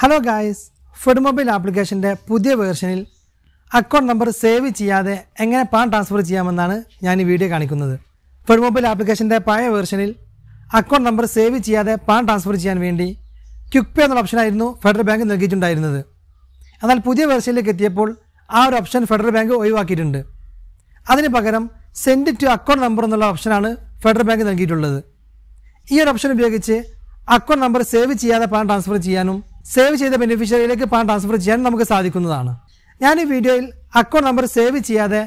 hello guys food mobile ആപ്ലിക്കേഷൻ്റെ പുതിയ വേർഷനിൽ account number save ചെയ്യാതെ എങ്ങനെ പണം ട്രാൻസ്ഫർ ചെയ്യാമെന്നാണ് ഞാൻ ഈ വീഡിയോ കാണിക്കുന്നത് ഫുഡ് മൊബൈൽ ആപ്ലിക്കേഷൻ്റെ പഴയ വേർഷനിൽ അക്കൗണ്ട് നമ്പർ സേവ് ചെയ്യാതെ പണം ട്രാൻസ്ഫർ ചെയ്യാൻ വേണ്ടി ക്വിക്ക് പേ എന്ന ഓപ്ഷനായിരുന്നു ഫെഡറൽ ബാങ്ക് നൽകിയിട്ടുണ്ടായിരുന്നത് എന്നാൽ പുതിയ വേർഷനിലേക്ക് എത്തിയപ്പോൾ ആ ഒരു ഓപ്ഷൻ ഫെഡറൽ ബാങ്ക് ഒഴിവാക്കിയിട്ടുണ്ട് അതിന് പകരം സെൻഡ് ടു അക്കൗണ്ട് നമ്പർ എന്നുള്ള ഓപ്ഷനാണ് ഫെഡറൽ ബാങ്ക് നൽകിയിട്ടുള്ളത് ഈ ഒരു ഓപ്ഷൻ ഉപയോഗിച്ച് അക്കൗണ്ട് നമ്പർ സേവ് ചെയ്യാതെ പണം ട്രാൻസ്ഫർ ചെയ്യാനും സേവ് ചെയ്ത ബെനിഫിഷ്യറിയിലേക്ക് പണം ട്രാൻസ്ഫർ ചെയ്യാൻ നമുക്ക് സാധിക്കുന്നതാണ് ഞാൻ ഈ വീഡിയോയിൽ അക്കൗണ്ട് നമ്പർ സേവ് ചെയ്യാതെ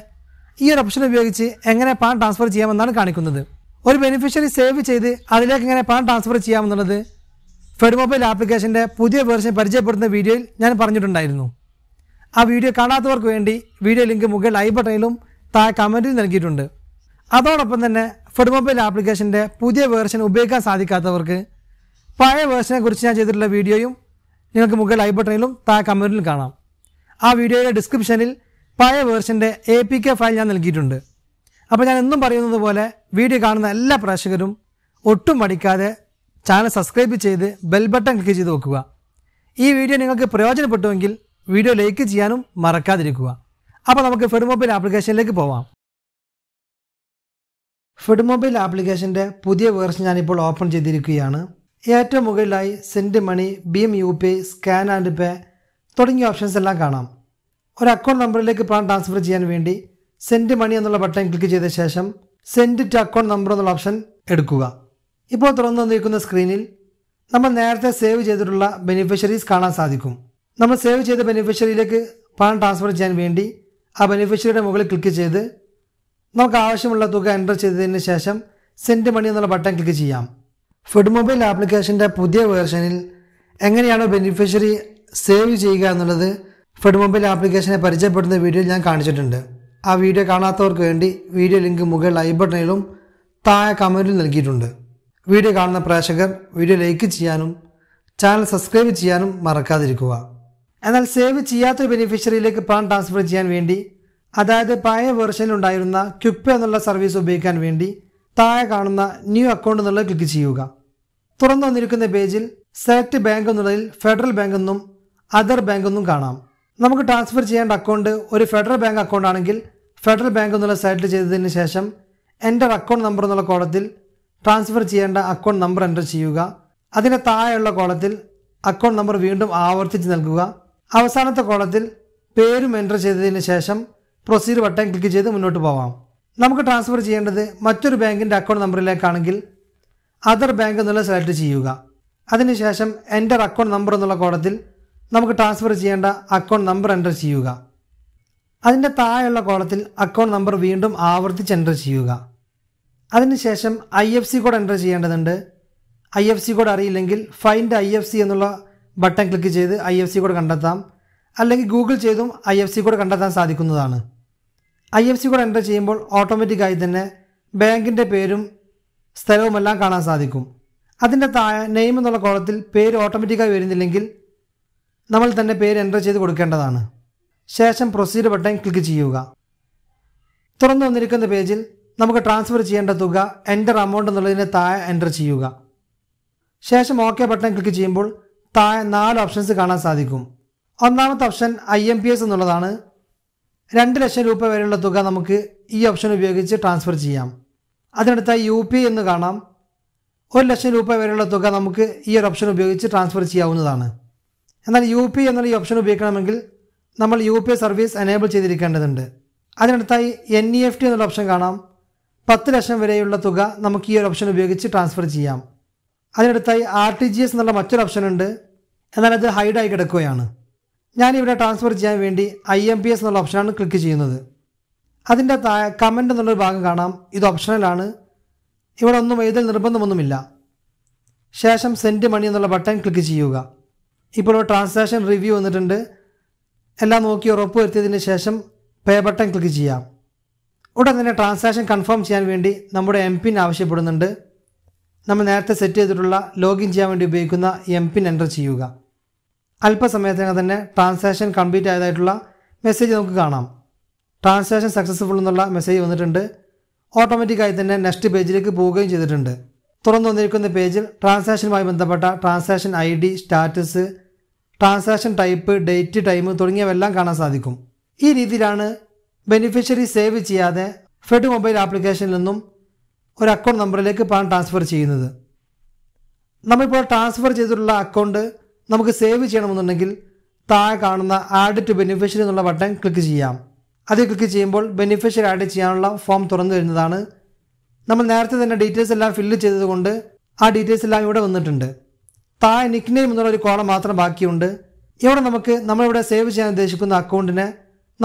ഈ ഒരു ഓപ്ഷൻ ഉപയോഗിച്ച് എങ്ങനെ പണം ട്രാൻസ്ഫർ ചെയ്യാമെന്നാണ് കാണിക്കുന്നത് ഒരു ബെനിഫിഷ്യറി സേവ് ചെയ്ത് അതിലേക്ക് എങ്ങനെ പണം ട്രാൻസ്ഫർ ചെയ്യാമെന്നുള്ളത് ഫെഡ് മൊബൈൽ ആപ്ലിക്കേഷൻ്റെ പുതിയ വേർഷൻ പരിചയപ്പെടുത്തുന്ന വീഡിയോയിൽ ഞാൻ പറഞ്ഞിട്ടുണ്ടായിരുന്നു ആ വീഡിയോ കാണാത്തവർക്ക് വേണ്ടി വീഡിയോ ലിങ്ക് മുകളിൽ ഐ ബട്ടണിലും താഴെ കമൻറ്റിൽ നൽകിയിട്ടുണ്ട് അതോടൊപ്പം തന്നെ ഫെഡ് മൊബൈൽ ആപ്ലിക്കേഷൻ്റെ പുതിയ വേർഷൻ ഉപയോഗിക്കാൻ സാധിക്കാത്തവർക്ക് പഴയ വേർഷനെക്കുറിച്ച് ഞാൻ ചെയ്തിട്ടുള്ള വീഡിയോയും നിങ്ങൾക്ക് മുകൾ ഐ ബട്ടണിലും താഴെ കമൻറ്റിലും കാണാം ആ വീഡിയോയുടെ ഡിസ്ക്രിപ്ഷനിൽ പഴയ വേർഷൻ്റെ എ പി കെ ഫയൽ ഞാൻ നൽകിയിട്ടുണ്ട് അപ്പോൾ ഞാൻ എന്നും പറയുന്നത് പോലെ വീഡിയോ കാണുന്ന എല്ലാ പ്രേക്ഷകരും ഒട്ടും മടിക്കാതെ ചാനൽ സബ്സ്ക്രൈബ് ചെയ്ത് ബെൽ ബട്ടൺ ക്ലിക്ക് ചെയ്ത് വെക്കുക ഈ വീഡിയോ നിങ്ങൾക്ക് പ്രയോജനപ്പെട്ടുവെങ്കിൽ വീഡിയോ ലൈക്ക് ചെയ്യാനും മറക്കാതിരിക്കുക അപ്പോൾ നമുക്ക് ഫെഡ് മൊബൈൽ ആപ്ലിക്കേഷനിലേക്ക് പോവാം ഫെഡ് മൊബൈൽ ആപ്ലിക്കേഷൻ്റെ പുതിയ വേർഷൻ ഞാനിപ്പോൾ ഓപ്പൺ ചെയ്തിരിക്കുകയാണ് ഏറ്റവും മുകളിലായി സെൻഡ് മണി ഭീം U P scan and pay തുടങ്ങിയ ഓപ്ഷൻസ് എല്ലാം കാണാം ഒരു അക്കൗണ്ട് നമ്പറിലേക്ക് പണം ട്രാൻസ്ഫർ ചെയ്യാൻ വേണ്ടി സെൻഡ് മണി എന്നുള്ള ബട്ടൺ ക്ലിക്ക് ചെയ്ത ശേഷം സെൻഡ് ടു അക്കൗണ്ട് നമ്പർ എന്നുള്ള ഓപ്ഷൻ എടുക്കുക ഇപ്പോൾ തുറന്നു നിൽക്കുന്ന സ്ക്രീനിൽ നമ്മൾ നേരത്തെ സേവ് ചെയ്തിട്ടുള്ള ബെനിഫിഷ്യറീസ് കാണാൻ സാധിക്കും നമ്മൾ സേവ് ചെയ്ത ബെനിഫിഷ്യറിയിലേക്ക് പണം ട്രാൻസ്ഫർ ചെയ്യാൻ വേണ്ടി ആ ബെനിഫിഷ്യറിയുടെ മുകളിൽ ക്ലിക്ക് ചെയ്ത് നമുക്ക് ആവശ്യമുള്ള തുക എൻ്റർ ചെയ്തതിന് ശേഷം സെൻഡ് മണി എന്നുള്ള ബട്ടൺ ക്ലിക്ക് ചെയ്യാം ഫുഡ് മൊബൈൽ ആപ്ലിക്കേഷൻ്റെ പുതിയ വേർഷനിൽ എങ്ങനെയാണ് ബെനിഫിഷ്യറി സേവ് ചെയ്യുക എന്നുള്ളത് ഫുഡ് മൊബൈൽ ആപ്ലിക്കേഷനെ പരിചയപ്പെടുന്ന വീഡിയോ ഞാൻ കാണിച്ചിട്ടുണ്ട് ആ വീഡിയോ കാണാത്തവർക്ക് വേണ്ടി വീഡിയോ ലിങ്ക് മുകളിൽ ഐ ബട്ടണിലും താഴെ കമൻറ്റിൽ നൽകിയിട്ടുണ്ട് വീഡിയോ കാണുന്ന പ്രേക്ഷകർ വീഡിയോ ലൈക്ക് ചെയ്യാനും ചാനൽ സബ്സ്ക്രൈബ് ചെയ്യാനും മറക്കാതിരിക്കുക എന്നാൽ സേവ് ചെയ്യാത്ത ബെനിഫിഷ്യറിയിലേക്ക് പണം ട്രാൻസ്ഫർ ചെയ്യാൻ വേണ്ടി അതായത് പഴയ വെർഷനിലുണ്ടായിരുന്ന ക്യുപ്പ് എന്നുള്ള സർവീസ് ഉപയോഗിക്കാൻ വേണ്ടി താഴെ കാണുന്ന ന്യൂ അക്കൗണ്ട് എന്നുള്ളത് ക്ലിക്ക് ചെയ്യുക തുറന്നു വന്നിരിക്കുന്ന പേജിൽ സെലക്ട് ബാങ്ക് എന്നുള്ളതിൽ ഫെഡറൽ ബാങ്ക് എന്നും അതർ ബാങ്ക് എന്നും കാണാം നമുക്ക് ട്രാൻസ്ഫർ ചെയ്യേണ്ട അക്കൗണ്ട് ഒരു ഫെഡറൽ ബാങ്ക് അക്കൗണ്ട് ആണെങ്കിൽ ഫെഡറൽ ബാങ്ക് എന്നുള്ള സെലക്ട് ചെയ്തതിന് ശേഷം എൻ്റെ അക്കൗണ്ട് നമ്പർ എന്നുള്ള കോളത്തിൽ ട്രാൻസ്ഫർ ചെയ്യേണ്ട അക്കൗണ്ട് നമ്പർ എൻ്റർ ചെയ്യുക അതിൻ്റെ താഴെയുള്ള കോളത്തിൽ അക്കൗണ്ട് നമ്പർ വീണ്ടും ആവർത്തിച്ച് നൽകുക അവസാനത്തെ കോളത്തിൽ പേരും എൻ്റർ ചെയ്തതിന് ശേഷം പ്രൊസീജർ ബട്ടൺ ക്ലിക്ക് ചെയ്ത് മുന്നോട്ട് പോവാം നമുക്ക് ട്രാൻസ്ഫർ ചെയ്യേണ്ടത് മറ്റൊരു ബാങ്കിൻ്റെ അക്കൗണ്ട് നമ്പറിലേക്കാണെങ്കിൽ അതർ ബാങ്ക് എന്നുള്ള സെലക്ട് ചെയ്യുക അതിനുശേഷം എൻ്റെ അക്കൗണ്ട് നമ്പർ എന്നുള്ള കോളത്തിൽ നമുക്ക് ട്രാൻസ്ഫർ ചെയ്യേണ്ട അക്കൗണ്ട് നമ്പർ എൻ്റർ ചെയ്യുക അതിൻ്റെ താഴെയുള്ള കോളത്തിൽ അക്കൗണ്ട് നമ്പർ വീണ്ടും ആവർത്തിച്ച് എൻ്റർ ചെയ്യുക അതിനുശേഷം I F C code enter ചെയ്യേണ്ടതുണ്ട് ഐ എഫ് സി കോഡ് അറിയില്ലെങ്കിൽ ഫൈൻഡ് ഐ എഫ് സി എന്നുള്ള ബട്ടൺ ക്ലിക്ക് ചെയ്ത് ഐ എഫ് സി കോഡ് കണ്ടെത്താം അല്ലെങ്കിൽ ഗൂഗിൾ ചെയ്തും ഐ എഫ് സി കോഡ് കണ്ടെത്താൻ സാധിക്കുന്നതാണ് I F C code enter ചെയ്യുമ്പോൾ ഓട്ടോമാറ്റിക്കായി തന്നെ ബാങ്കിൻ്റെ പേരും സ്ഥലവുമെല്ലാം കാണാൻ സാധിക്കും അതിൻ്റെ താഴെ നെയിം എന്നുള്ള കോളത്തിൽ പേര് ഓട്ടോമാറ്റിക്കായി വരുന്നില്ലെങ്കിൽ നമ്മൾ തന്നെ പേര് എൻ്റർ ചെയ്ത് കൊടുക്കേണ്ടതാണ് ശേഷം പ്രൊസീജർ ബട്ടൺ ക്ലിക്ക് ചെയ്യുക തുറന്നു വന്നിരിക്കുന്ന പേജിൽ നമുക്ക് ട്രാൻസ്ഫർ ചെയ്യേണ്ട തുക എൻ്റർ അമൗണ്ട് എന്നുള്ളതിന് താഴെ എൻ്റർ ചെയ്യുക ശേഷം ഓക്കെ ബട്ടൺ ക്ലിക്ക് ചെയ്യുമ്പോൾ താഴെ നാല് ഓപ്ഷൻസ് കാണാൻ സാധിക്കും ഒന്നാമത്തെ option I M P S എന്നുള്ളതാണ് രണ്ട് ലക്ഷം രൂപ വരെയുള്ള തുക നമുക്ക് ഈ ഓപ്ഷൻ ഉപയോഗിച്ച് ട്രാൻസ്ഫർ ചെയ്യാം അതിനടുത്ത യു പി എന്ന് കാണാം ഒരു ലക്ഷം രൂപ വരെയുള്ള തുക നമുക്ക് ഈ ഒരു ഓപ്ഷൻ ഉപയോഗിച്ച് ട്രാൻസ്ഫർ ചെയ്യാവുന്നതാണ് എന്നാൽ യു പി എന്നുള്ള ഈ ഓപ്ഷൻ ഉപയോഗിക്കണമെങ്കിൽ നമ്മൾ യു പി സർവീസ് എനേബിൾ ചെയ്തിരിക്കേണ്ടതുണ്ട് അതിനടുത്തായി N E F e T എന്നുള്ള ഓപ്ഷൻ കാണാം പത്ത് ലക്ഷം വരെയുള്ള തുക നമുക്ക് ഈ ഒരു ഓപ്ഷൻ ഉപയോഗിച്ച് ട്രാൻസ്ഫർ ചെയ്യാം അതിനടുത്തായി ആർ ടി ജി എസ് എന്നുള്ള മറ്റൊരു ഓപ്ഷൻ ഉണ്ട് എന്നാൽ അത് ഹൈഡായി കിടക്കുകയാണ് ഞാനിവിടെ ട്രാൻസ്ഫർ ചെയ്യാൻ വേണ്ടി ഐ എം പി എസ് എന്നുള്ള ഓപ്ഷനാണ് ക്ലിക്ക് ചെയ്യുന്നത് അതിൻ്റെ താഴെ കമൻ്റ് എന്നുള്ളൊരു ഭാഗം കാണാം ഇത് ഓപ്ഷണലാണ് ഇവിടെ ഒന്നും എഴുതൽ നിർബന്ധമൊന്നുമില്ല ശേഷം സെൻഡ് മണി എന്നുള്ള ബട്ടൺ ക്ലിക്ക് ചെയ്യുക ഇപ്പോൾ ട്രാൻസാക്ഷൻ റിവ്യൂ വന്നിട്ടുണ്ട് എല്ലാം നോക്കി ഉറപ്പ് വരുത്തിയതിന് ശേഷം പേ ബട്ടൺ ക്ലിക്ക് ചെയ്യാം ഉടൻ തന്നെ ട്രാൻസാക്ഷൻ കൺഫേം ചെയ്യാൻ വേണ്ടി നമ്മുടെ എം പിൻ ആവശ്യപ്പെടുന്നുണ്ട് നമ്മൾ നേരത്തെ സെറ്റ് ചെയ്തിട്ടുള്ള ലോഗിൻ ചെയ്യാൻ വേണ്ടി ഉപയോഗിക്കുന്ന എം പിൻ എൻ്റർ ചെയ്യുക അല്പസമയത്തിനകം തന്നെ ട്രാൻസാക്ഷൻ കംപ്ലീറ്റ് ആയതായിട്ടുള്ള മെസ്സേജ് നമുക്ക് കാണാം ട്രാൻസാക്ഷൻ സക്സസ്ഫുൾ എന്നുള്ള മെസ്സേജ് വന്നിട്ടുണ്ട് ഓട്ടോമാറ്റിക്കായി തന്നെ നെക്സ്റ്റ് പേജിലേക്ക് പോവുകയും ചെയ്തിട്ടുണ്ട് തുറന്നു വന്നിരിക്കുന്ന പേജിൽ ട്രാൻസാക്ഷനുമായി ബന്ധപ്പെട്ട transaction I D status transaction type date time തുടങ്ങിയവെല്ലാം കാണാൻ സാധിക്കും ഈ രീതിയിലാണ് ബെനിഫിഷ്യറി സേവ് ചെയ്യാതെ ഫെഡ് മൊബൈൽ ആപ്ലിക്കേഷനിൽ നിന്നും ഒരു അക്കൗണ്ട് നമ്പറിലേക്ക് പണം ട്രാൻസ്ഫർ ചെയ്യുന്നത് നമ്മളിപ്പോൾ ട്രാൻസ്ഫർ ചെയ്തിട്ടുള്ള അക്കൗണ്ട് നമുക്ക് സേവ് ചെയ്യണമെന്നുണ്ടെങ്കിൽ താഴെ കാണുന്ന ആഡ് ടു ബെനിഫിഷ്യറി എന്നുള്ള ബട്ടൺ ക്ലിക്ക് ചെയ്യാം അത് ക്ലിക്ക് ചെയ്യുമ്പോൾ ബെനിഫിഷ്യറി ആഡ് ചെയ്യാനുള്ള ഫോം തുറന്നു വരുന്നതാണ് നമ്മൾ നേരത്തെ തന്നെ ഡീറ്റെയിൽസ് എല്ലാം ഫില്ല് ചെയ്തതുകൊണ്ട് ആ ഡീറ്റെയിൽസ് എല്ലാം ഇവിടെ വന്നിട്ടുണ്ട് താഴെ നിക്നെയിം നെയിം എന്നുള്ള ഒരു കോളം മാത്രം ബാക്കിയുണ്ട് ഇവിടെ നമുക്ക് നമ്മളിവിടെ സേവ് ചെയ്യാൻ ഉദ്ദേശിക്കുന്ന അക്കൗണ്ടിനെ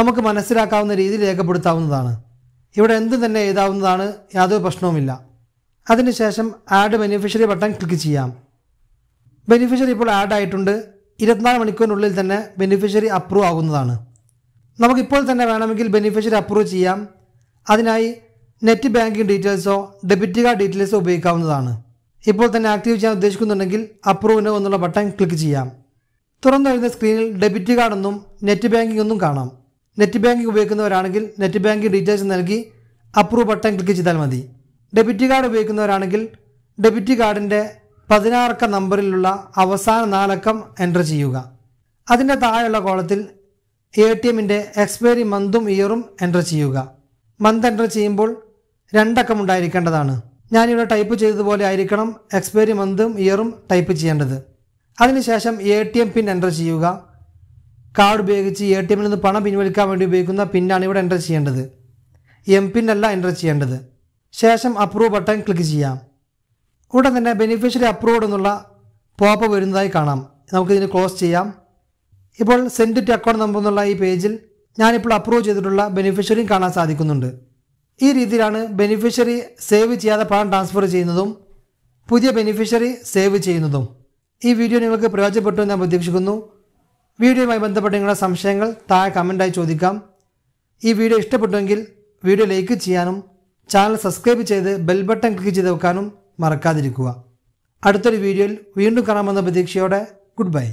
നമുക്ക് മനസ്സിലാക്കാവുന്ന രീതിയിൽ രേഖപ്പെടുത്താവുന്നതാണ് ഇവിടെ എന്തും തന്നെ എഴുതാവുന്നതാണ് യാതൊരു പ്രശ്നവുമില്ല അതിനുശേഷം ആഡ് ബെനിഫിഷ്യറി ബട്ടൺ ക്ലിക്ക് ചെയ്യാം ബെനിഫിഷ്യറി ഇപ്പോൾ ആഡ് ആയിട്ടുണ്ട് ഇരുപത്തിനാല് മണിക്കൂറിനുള്ളിൽ തന്നെ ബെനിഫിഷ്യറി അപ്രൂവ് ആകുന്നതാണ് നമുക്കിപ്പോൾ തന്നെ വേണമെങ്കിൽ ബെനിഫിഷ്യറി അപ്രൂവ് ചെയ്യാം അതിനായി നെറ്റ് ബാങ്കിങ് ഡീറ്റെയിൽസോ ഡെബിറ്റ് കാർഡ് ഡീറ്റെയിൽസോ ഉപയോഗിക്കാവുന്നതാണ് ഇപ്പോൾ തന്നെ ആക്റ്റീവ് ചെയ്യാൻ ഉദ്ദേശിക്കുന്നുണ്ടെങ്കിൽ അപ്രൂവ് എന്നുള്ള ബട്ടൺ ക്ലിക്ക് ചെയ്യാം തുറന്നു വരുന്ന സ്ക്രീനിൽ ഡെബിറ്റ് കാർഡൊന്നും നെറ്റ് ബാങ്കിംഗ് ഒന്നും കാണാം നെറ്റ് ബാങ്കിംഗ് ഉപയോഗിക്കുന്നവരാണെങ്കിൽ നെറ്റ് ബാങ്കിംഗ് ഡീറ്റെയിൽസ് നൽകി അപ്രൂവ് ബട്ടൺ ക്ലിക്ക് ചെയ്താൽ മതി ഡെബിറ്റ് കാർഡ് ഉപയോഗിക്കുന്നവരാണെങ്കിൽ ഡെബിറ്റ് കാർഡിൻ്റെ പതിനാറക്ക നമ്പറിലുള്ള അവസാന നാലക്കം എൻ്റർ ചെയ്യുക അതിൻ്റെ താഴെയുള്ള കോളത്തിൽ എ ടി എമ്മിൻ്റെ എക്സ്പയറി മന്തും ഇയറും എൻ്റർ ചെയ്യുക മന്ത് എൻ്റർ ചെയ്യുമ്പോൾ രണ്ടക്കം ഉണ്ടായിരിക്കേണ്ടതാണ് ഞാനിവിടെ ടൈപ്പ് ചെയ്തതുപോലെ ആയിരിക്കണം എക്സ്പയറി മന്തും ഇയറും ടൈപ്പ് ചെയ്യേണ്ടത് അതിനുശേഷം A T M pin enter ചെയ്യുക കാർഡ് ഉപയോഗിച്ച് എ ടി എമ്മിൽ നിന്ന് പണം പിൻവലിക്കാൻ വേണ്ടി ഉപയോഗിക്കുന്ന പിന്നാണ് ഇവിടെ എൻ്റർ ചെയ്യേണ്ടത് എം പിൻ അല്ല എൻ്റർ ചെയ്യേണ്ടത് ശേഷം അപ്രൂവ് ബട്ടൺ ക്ലിക്ക് ചെയ്യാം കൂടെ തന്നെ ബെനിഫിഷ്യറി അപ്രൂവ്ഡ് എന്നുള്ള പോപ്പ് വരുന്നതായി കാണാം നമുക്കിതിന് ക്ലോസ് ചെയ്യാം ഇപ്പോൾ സെൻഡ് ടു അക്കൗണ്ട് നമ്പർ എന്നുള്ള ഈ പേജിൽ ഞാനിപ്പോൾ അപ്രൂവ് ചെയ്തിട്ടുള്ള ബെനിഫിഷ്യറിയും കാണാൻ സാധിക്കുന്നുണ്ട് ഈ രീതിയിലാണ് ബെനിഫിഷ്യറി സേവ് ചെയ്യാതെ പണം ട്രാൻസ്ഫർ ചെയ്യുന്നതും പുതിയ ബെനിഫിഷ്യറി സേവ് ചെയ്യുന്നതും ഈ വീഡിയോ നിങ്ങൾക്ക് പ്രയോജനപ്പെട്ടു ഞാൻ പ്രതീക്ഷിക്കുന്നു വീഡിയോയുമായി ബന്ധപ്പെട്ട് നിങ്ങളുടെ സംശയങ്ങൾ താഴെ കമൻ്റായി ചോദിക്കാം ഈ വീഡിയോ ഇഷ്ടപ്പെട്ടുവെങ്കിൽ വീഡിയോ ലൈക്ക് ചെയ്യാനും ചാനൽ സബ്സ്ക്രൈബ് ചെയ്ത് ബെൽ ബട്ടൺ ക്ലിക്ക് ചെയ്ത് വെക്കാനും മറക്കാതിരിക്കുക അടുത്തൊരു വീഡിയോയിൽ വീണ്ടും കാണാമെന്ന പ്രതീക്ഷയോടെ ഗുഡ് ബൈ